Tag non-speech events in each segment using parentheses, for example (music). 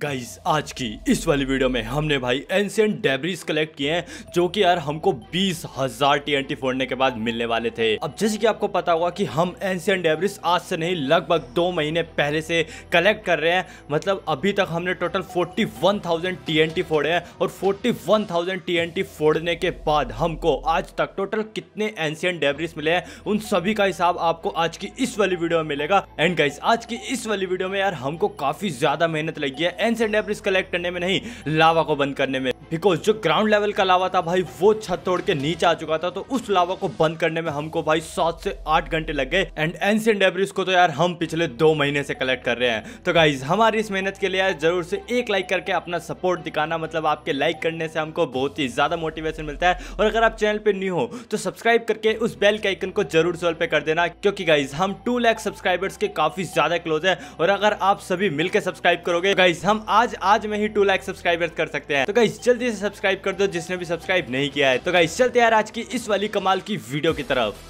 Guys आज की इस वाली वीडियो में हमने भाई एंशियंट डेबरीज कलेक्ट किए हैं जो कि यार हमको बीस हजार टी फोड़ने के बाद मिलने वाले थे अब जैसे कि आपको पता होगा कि हम एंशियंट डेबरीज आज से नहीं लगभग दो महीने पहले से कलेक्ट कर रहे हैं मतलब अभी तक हमने टोटल 41,000 टी फोड़े हैं और 41,000 टी फोड़ने के बाद हमको आज तक टोटल कितने एंशियंट डेबरीज मिले हैं उन सभी का हिसाब आपको आज की इस वाली वीडियो में मिलेगा एंड गाइज आज की इस वाली वीडियो में यार हमको काफी ज्यादा मेहनत लगी है एंसेंट डेब्रिस कलेक्ट करने में नहीं लावा को बंद करने में बिकॉज जो ग्राउंड लेवल का लावा था भाई वो छत तोड़ के नीचे आ चुका था तो उस लावा को बंद करने में हमको भाई सात से आठ घंटे लग गए एंड एंसेंट डेब्रिस को तो यार हम पिछले दो महीने से कलेक्ट कर रहे हैं तो गाइज हमारी इस मेहनत के लिए यार जरूर से एक लाइक करके अपना सपोर्ट दिखाना मतलब आपके लाइक करने से हमको बहुत ही ज्यादा मोटिवेशन मिलता है और अगर आप चैनल पर न्यू हो तो सब्सक्राइब करके उस बेल के आइकन को जरूर सोल पे कर देना क्योंकि गाइज हम टू लैख सब्सक्राइबर्स के काफी ज्यादा क्लोज है और अगर आप सभी मिलकर सब्सक्राइब करोगे गाइज तो हम हम आज आज में ही टू लाइक सब्सक्राइबर्स कर सकते हैं तो गाइस जल्दी से सब्सक्राइब कर दो जिसने भी सब्सक्राइब नहीं किया है तो गाइस चलते यार आज की इस वाली कमाल की वीडियो की तरफ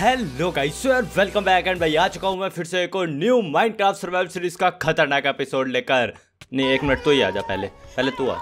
हेलो गाइस सो यार वेलकम बैक एंड भाई आ चुका हूं मैं फिर से एक और न्यू माइनक्राफ्ट सर्वाइवल सीरीज का खतरनाक एपिसोड लेकर नहीं एक मिनट तो ही आ जा पहले पहले तू आ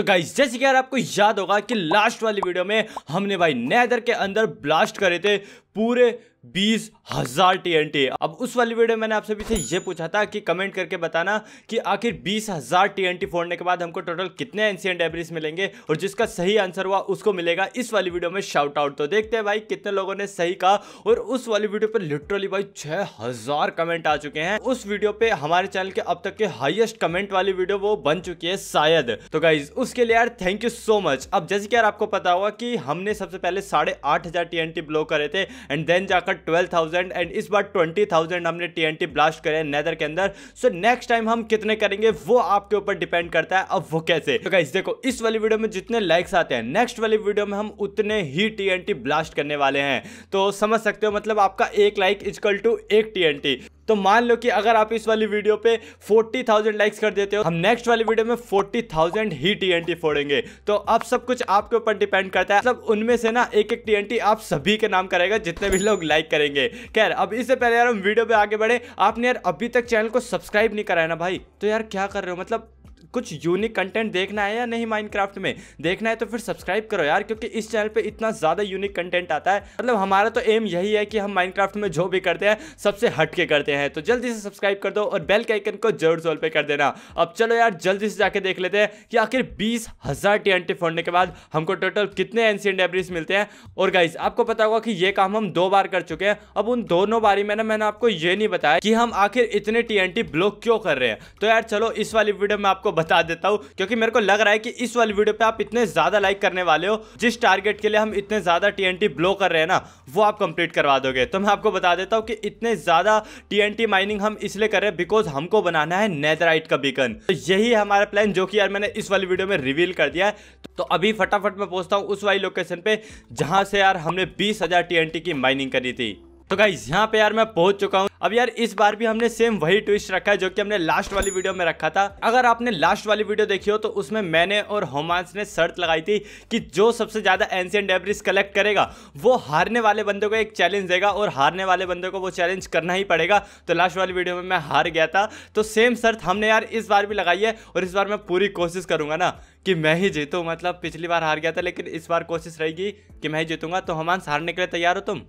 तो गाइस जैसे कि यार आपको याद होगा कि लास्ट वाली वीडियो में हमने भाई नैदर के अंदर ब्लास्ट करे थे पूरे बीस हजार टी अब उस वाली वीडियो मैंने आप सभी से ये पूछा था कि कमेंट करके बताना कि आखिर बीस हजार टी फोड़ने के बाद हमको टोटल कितने एनसीएन एवरेज मिलेंगे और जिसका सही आंसर हुआ उसको मिलेगा इस वाली वीडियो में शाउट आउट तो देखते हैं भाई कितने लोगों ने सही कहा और उस वाली वीडियो पर लिटरली भाई छह कमेंट आ चुके हैं उस वीडियो पे हमारे चैनल के अब तक के हाइएस्ट कमेंट वाली वीडियो वो बन चुकी है शायद तो गाइज उसके लिए यार थैंक यू सो मच अब जैसे कि यार आपको पता हुआ कि हमने सबसे पहले साढ़े आठ हजार टी ब्लॉक करे थे एंड देन जाकर का ट्वेल्व थाउजेंड एंड इस बार ट्वेंटी थाउजेंड हमने टी ब्लास्ट करे नेदर के अंदर सो नेक्स्ट टाइम हम कितने करेंगे वो आपके ऊपर डिपेंड करता है अब वो कैसे तो गाइस देखो इस वाली वीडियो में जितने लाइक्स आते हैं नेक्स्ट वाली वीडियो में हम उतने ही टी ब्लास्ट करने वाले हैं तो समझ सकते हो मतलब आपका एक लाइक इजकल टू एक टी तो मान लो कि अगर आप इस वाली वीडियो पे 40,000 लाइक्स कर देते हो हम नेक्स्ट वाली वीडियो में 40,000 ही टीएनटी फोड़ेंगे तो अब सब कुछ आपके ऊपर डिपेंड करता है मतलब उनमें से ना एक एक टीएनटी आप सभी के नाम करेगा जितने भी लोग लाइक करेंगे खैर अब इससे पहले यार हम वीडियो पे आगे बढ़े आपने यार अभी तक चैनल को सब्सक्राइब नहीं कराया ना भाई तो यार क्या कर रहे हो मतलब कुछ यूनिक कंटेंट देखना है या नहीं माइनक्राफ्ट में देखना है तो फिर सब्सक्राइब करो यार क्योंकि इस चैनल पे इतना ज़्यादा यूनिक कंटेंट आता है मतलब हमारा तो एम यही है कि हम माइनक्राफ्ट में जो भी करते हैं सबसे हट के करते हैं तो जल्दी से सब्सक्राइब कर दो और बेल के आइकन को जरूर सोल पे कर देना अब चलो यार जल्दी से जाके देख लेते हैं कि आखिर बीस हज़ार टी फोड़ने के बाद हमको टोटल कितने एनसीएंट एवरेज मिलते हैं और गाइज आपको पता होगा कि ये काम हम दो बार कर चुके हैं अब उन दोनों बारी में ना मैंने आपको ये नहीं बताया कि हम आखिर इतने टी ब्लॉक क्यों कर रहे हैं तो यार चलो इस वाली वीडियो में आपको आपको बता देता हूँ क्योंकि मेरे को लग रहा है कि इस वाली वीडियो पे आप इतने ज़्यादा लाइक करने वाले हो जिस टारगेट के लिए हम इतने ज़्यादा टी ब्लो कर रहे हैं ना वो आप कंप्लीट करवा दोगे तो मैं आपको बता देता हूँ कि इतने ज़्यादा टी माइनिंग हम इसलिए कर रहे हैं बिकॉज हमको बनाना है नेदराइट का बीकन तो यही है हमारा प्लान जो कि यार मैंने इस वाली वीडियो में रिवील कर दिया है तो अभी फटाफट मैं पहुंचता हूँ उस वाली लोकेशन पे जहां से यार हमने बीस हज़ार की माइनिंग करी थी तो गाइज यहाँ पे यार मैं पहुंच चुका हूँ अब यार इस बार भी हमने सेम वही ट्विस्ट रखा है जो कि हमने लास्ट वाली वीडियो में रखा था अगर आपने लास्ट वाली वीडियो देखी हो तो उसमें मैंने और होमांस ने शर्त लगाई थी कि जो सबसे ज्यादा एंशियन डेब्रिस कलेक्ट करेगा वो हारने वाले बंदे को एक चैलेंज देगा और हारने वाले बंदे को वो चैलेंज करना ही पड़ेगा तो लास्ट वाली वीडियो में मैं हार गया था तो सेम शर्त हमने यार इस बार भी लगाई है और इस बार मैं पूरी कोशिश करूंगा ना कि मैं ही जीतूँ मतलब पिछली बार हार गया था लेकिन इस बार कोशिश रहेगी कि मैं ही जीतूंगा तो हमांस हारने के लिए तैयार हो तुम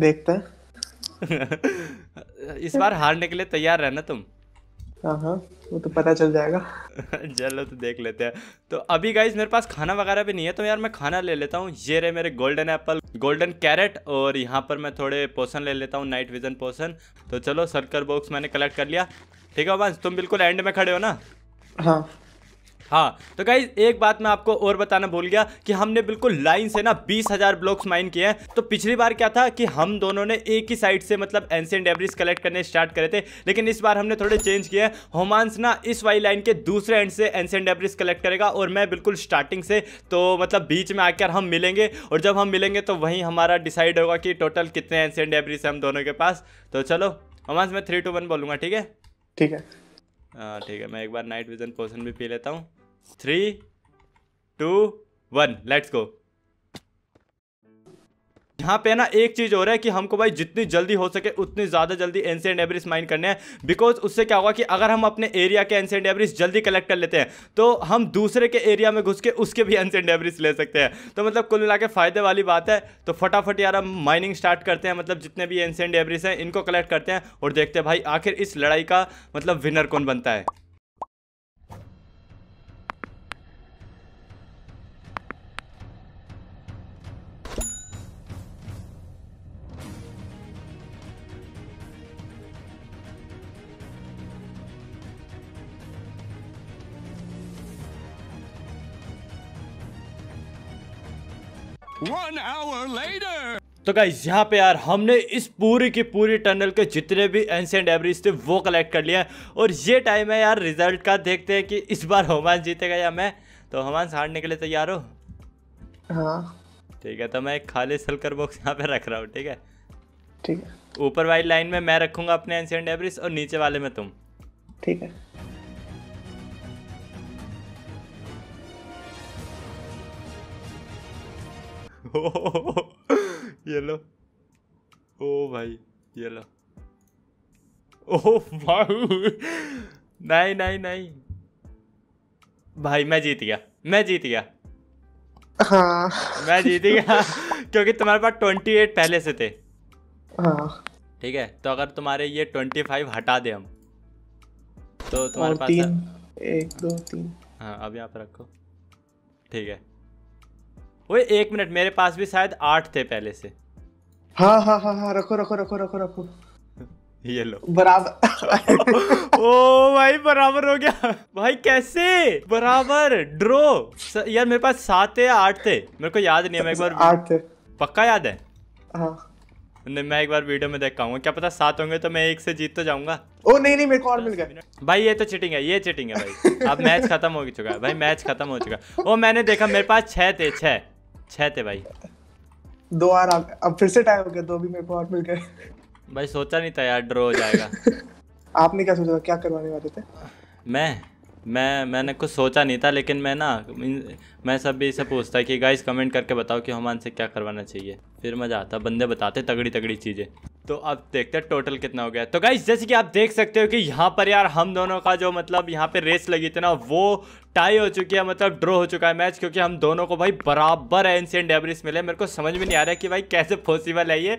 देखते हैं (laughs) इस बार हारने के लिए तैयार रहना तुम हाँ हाँ वो तो पता चल जाएगा (laughs) चलो तो देख लेते हैं तो अभी गाइज मेरे पास खाना वगैरह भी नहीं है तो यार मैं खाना ले लेता हूँ ये रहे मेरे गोल्डन एप्पल गोल्डन कैरेट और यहाँ पर मैं थोड़े पोषण ले लेता हूँ नाइट विजन पोषण तो चलो सर्कल बॉक्स मैंने कलेक्ट कर लिया ठीक है वंश तुम बिल्कुल एंड में खड़े हो ना हाँ हाँ तो गाइज एक बात मैं आपको और बताना भूल गया कि हमने बिल्कुल लाइन से ना बीस हजार ब्लॉक्स माइन किए हैं तो पिछली बार क्या था कि हम दोनों ने एक ही साइड से मतलब एंशियन डेबरीज कलेक्ट करने स्टार्ट करे थे लेकिन इस बार हमने थोड़े चेंज किए हैं होमांस ना इस वाई लाइन के दूसरे एंड से एंशियन डेबरीज कलेक्ट करेगा और मैं बिल्कुल स्टार्टिंग से तो मतलब बीच में आकर हम मिलेंगे और जब हम मिलेंगे तो वहीं हमारा डिसाइड होगा कि टोटल कितने एंशियन डेबरीज है हम दोनों के पास तो चलो होमांस मैं थ्री टू वन बोलूँगा ठीक है ठीक है हाँ ठीक है मैं एक बार नाइट विजन पोषण भी पी लेता हूँ three two one let's go यहाँ पे ना एक चीज़ हो रहा है कि हमको भाई जितनी जल्दी हो सके उतनी ज़्यादा जल्दी एंशियंट एवरेज माइन करने हैं बिकॉज उससे क्या होगा कि अगर हम अपने एरिया के एंशियंट एवरेज जल्दी कलेक्ट कर लेते हैं तो हम दूसरे के एरिया में घुस के उसके भी एंशियंट एवरेज ले सकते हैं तो मतलब कुल मिला के फ़ायदे वाली बात है तो फटाफट यार हम माइनिंग स्टार्ट करते हैं मतलब जितने भी एंशियंट एवरेज हैं इनको कलेक्ट करते हैं और देखते हैं भाई आखिर इस लड़ाई का मतलब विनर कौन बनता है One hour later. तो गाइज यहाँ पे यार हमने इस पूरी की पूरी टनल के जितने भी एंसेंट एवरेज थे वो कलेक्ट कर लिया और ये टाइम है यार रिजल्ट का देखते हैं कि इस बार हमान जीतेगा या मैं तो हमान हारने के लिए तैयार हो हाँ। ठीक है तो मैं एक खाली सल्कर बॉक्स यहाँ पे रख रहा हूँ ठीक है ठीक है ऊपर वाली लाइन में मैं रखूंगा अपने एंसेंट एवरेज और नीचे वाले में तुम ठीक है ये लो ओ भाई ये लो ओ भाई नहीं नहीं नहीं भाई मैं जीत गया मैं जीत गया हाँ मैं जीत गया क्योंकि तुम्हारे पास ट्वेंटी एट पहले से थे हाँ ठीक है तो अगर तुम्हारे ये ट्वेंटी फाइव हटा दे हम तो तुम्हारे पास तीन, एक दो तीन हाँ अब यहाँ पर रखो ठीक है ओए एक मिनट मेरे पास भी शायद आठ थे पहले से हाँ हाँ हाँ हाँ रखो रखो रखो रखो रखो (laughs) ये लो बराबर (laughs) ओ भाई बराबर हो गया भाई कैसे बराबर ड्रो स, यार मेरे पास सात थे या आठ थे मेरे को याद नहीं है मैं एक बार आठ थे पक्का याद है हाँ नहीं मैं एक बार वीडियो में देख पाऊंगा क्या पता सात होंगे तो मैं एक से जीत तो जाऊंगा ओ नहीं नहीं मेरे को और मिल गया भाई ये तो चिटिंग है ये चिटिंग है भाई अब मैच खत्म हो चुका है भाई मैच खत्म हो चुका है ओ मैंने देखा मेरे पास छह थे छह छः थे भाई दो रहा अब फिर से टाइम हो गया दो भी मेरे को आठ मिल गए भाई सोचा नहीं था यार ड्रॉ हो जाएगा (laughs) आपने क्या सोचा था क्या करवाने वाले थे मैं मैं मैंने कुछ सोचा नहीं था लेकिन मैं ना मैं सब भी से पूछता कि गाइस कमेंट करके बताओ कि हमान से क्या करवाना चाहिए फिर मज़ा आता बंदे बताते तगड़ी तगड़ी चीज़ें तो अब देखते हैं टोटल कितना हो गया तो गाइज जैसे कि आप देख सकते हो कि यहाँ पर यार हम दोनों का जो मतलब यहाँ पे रेस लगी थी ना वो टाई हो चुकी है मतलब ड्रॉ हो चुका है मैच क्योंकि हम दोनों को भाई बराबर एंशियन डेबरिस मिले मेरे को समझ में नहीं आ रहा है कि भाई कैसे पॉसिबल है ये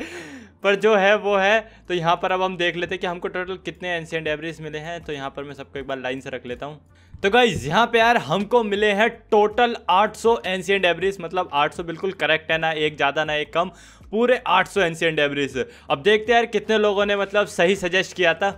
पर जो है वो है तो यहाँ पर अब हम देख लेते हैं कि हमको टोटल कितने एंशियन डेबरिस मिले हैं तो यहाँ पर मैं सबको एक बार लाइन से रख लेता हूँ तो गाइज यहाँ पे यार हमको मिले हैं टोटल 800 सौ एवरेज मतलब 800 बिल्कुल करेक्ट है ना एक ज़्यादा ना एक कम पूरे 800 एंशियंट डेब्रिस अब देखते हैं यार कितने लोगों ने मतलब सही सजेस्ट किया था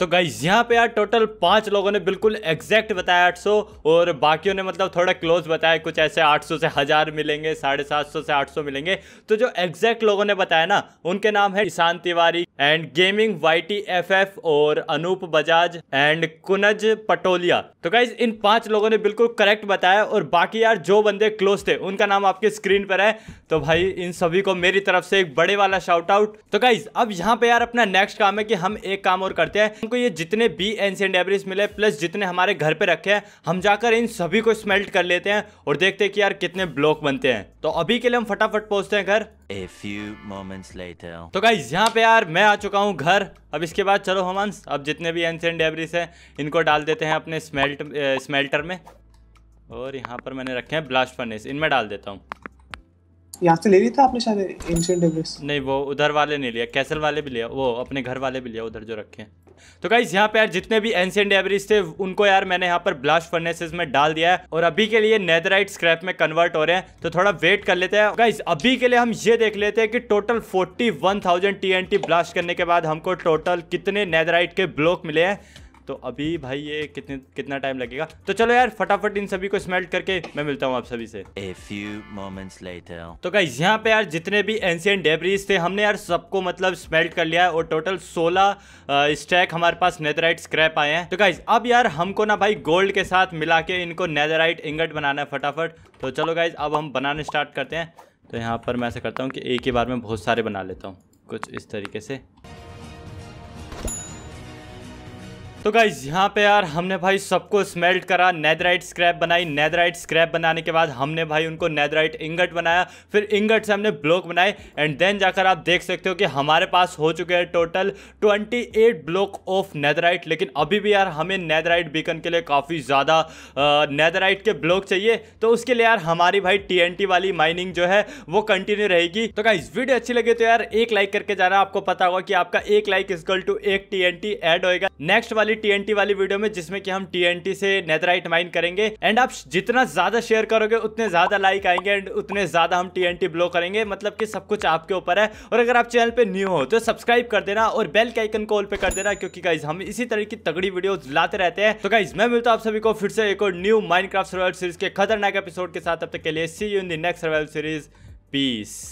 तो गाइज यहाँ पे यार टोटल पांच लोगों ने बिल्कुल एग्जैक्ट बताया 800 और बाकियों ने मतलब थोड़ा क्लोज बताया कुछ ऐसे 800 से हज़ार मिलेंगे साढ़े सात सौ से 800 मिलेंगे तो जो एग्जैक्ट लोगों ने बताया ना उनके नाम है Ishan Tiwari and gaming Y T F F और अनूप बजाज एंड कुनज पटोलिया तो गाइज इन पांच लोगों ने बिल्कुल करेक्ट बताया और बाकी यार जो बंदे क्लोज थे उनका नाम आपके स्क्रीन पर है तो भाई इन सभी को मेरी तरफ से एक बड़े वाला शाउट आउट तो गाइज अब यहाँ पे यार अपना नेक्स्ट काम है कि हम एक काम और करते हैं हमको ये जितने बी एंशियंट एवरेज मिले प्लस जितने हमारे घर पे रखे हैं हम जाकर इन सभी को स्मेल्ट कर लेते हैं और देखते हैं कि यार कितने ब्लॉक बनते हैं तो अभी के लिए हम फटाफट पहुंचते हैं घर A few moments later. तो गाइज यहाँ पे यार मैं आ चुका हूँ घर अब इसके बाद चलो हमांस अब जितने भी एंशियंट डेबरीज हैं इनको डाल देते हैं अपने स्मेल्ट स्मेल्टर में और यहाँ पर मैंने रखे हैं ब्लास्ट फर्नेस इनमें डाल देता हूँ यहाँ से ले लिया था आपने शायद एंशियंट एवरेस्ट नहीं वो उधर वाले नहीं लिया कैसल वाले भी लिया वो अपने घर वाले भी लिया उधर जो रखे हैं तो गाइज यहाँ पे यार जितने भी एंशियंट एवरेज थे उनको यार मैंने यहाँ पर ब्लास्ट फर्नेसेस में डाल दिया है और अभी के लिए नेदराइट स्क्रैप में कन्वर्ट हो रहे हैं तो थोड़ा वेट कर लेते हैं गाइज अभी के लिए हम ये देख लेते हैं कि टोटल 41,000 टीएनटी ब्लास्ट करने के बाद हमको टोटल कितने नेदराइट के ब्लॉक मिले हैं तो अभी भाई ये कितने कितना टाइम लगेगा तो चलो यार फटाफट इन सभी को स्मेल्ट करके मैं मिलता हूँ आप सभी से A few moments later. तो गाइज यहाँ पे यार जितने भी एंशियन डेबरीज थे हमने यार सबको मतलब स्मेल्ट कर लिया है और टोटल 16 स्टैक हमारे पास नेदराइट स्क्रैप आए हैं तो गाइज अब यार हमको ना भाई गोल्ड के साथ मिला के इनको नेदराइट इंगट बनाना है फटाफट तो चलो गाइज अब हम बनाने स्टार्ट करते हैं तो यहाँ पर मैं ऐसा करता हूँ कि एक ही बार में बहुत सारे बना लेता हूँ कुछ इस तरीके से तो गाइज यहाँ पे यार हमने भाई सबको स्मेल्ट करा नेदराइट स्क्रैप बनाई नेदराइट स्क्रैप बनाने के बाद हमने भाई उनको नेदराइट इंगट बनाया फिर इंगट से हमने ब्लॉक बनाए एंड देन जाकर आप देख सकते हो कि हमारे पास हो चुके हैं टोटल 28 ब्लॉक ऑफ नेदराइट लेकिन अभी भी यार हमें नेदराइट बीकन के लिए काफ़ी ज़्यादा नेदराइट के ब्लॉक चाहिए तो उसके लिए यार हमारी भाई टी वाली माइनिंग जो है वो कंटिन्यू रहेगी तो गाइज वीडियो अच्छी लगी तो यार एक लाइक करके जाना आपको पता होगा कि आपका एक लाइक इज टू एक टी एन एड होएगा नेक्स्ट वाली वाली टीएनटी वाली वीडियो में जिसमें कि हम टीएनटी से नेदराइट माइन करेंगे एंड आप जितना ज्यादा शेयर करोगे उतने ज्यादा लाइक आएंगे एंड उतने ज्यादा हम टीएनटी ब्लो करेंगे मतलब कि सब कुछ आपके ऊपर है और अगर आप चैनल पे न्यू हो तो सब्सक्राइब कर देना और बेल के आइकन को ऑल पे कर देना क्योंकि गाइज हम इसी तरह की तगड़ी वीडियो लाते रहते हैं तो गाइज मैं मिलता हूं आप सभी को फिर से एक और न्यू माइनक्राफ्ट सर्वाइवल सीरीज के खतरनाक एपिसोड के साथ तब तक के लिए see you in the next survival series piece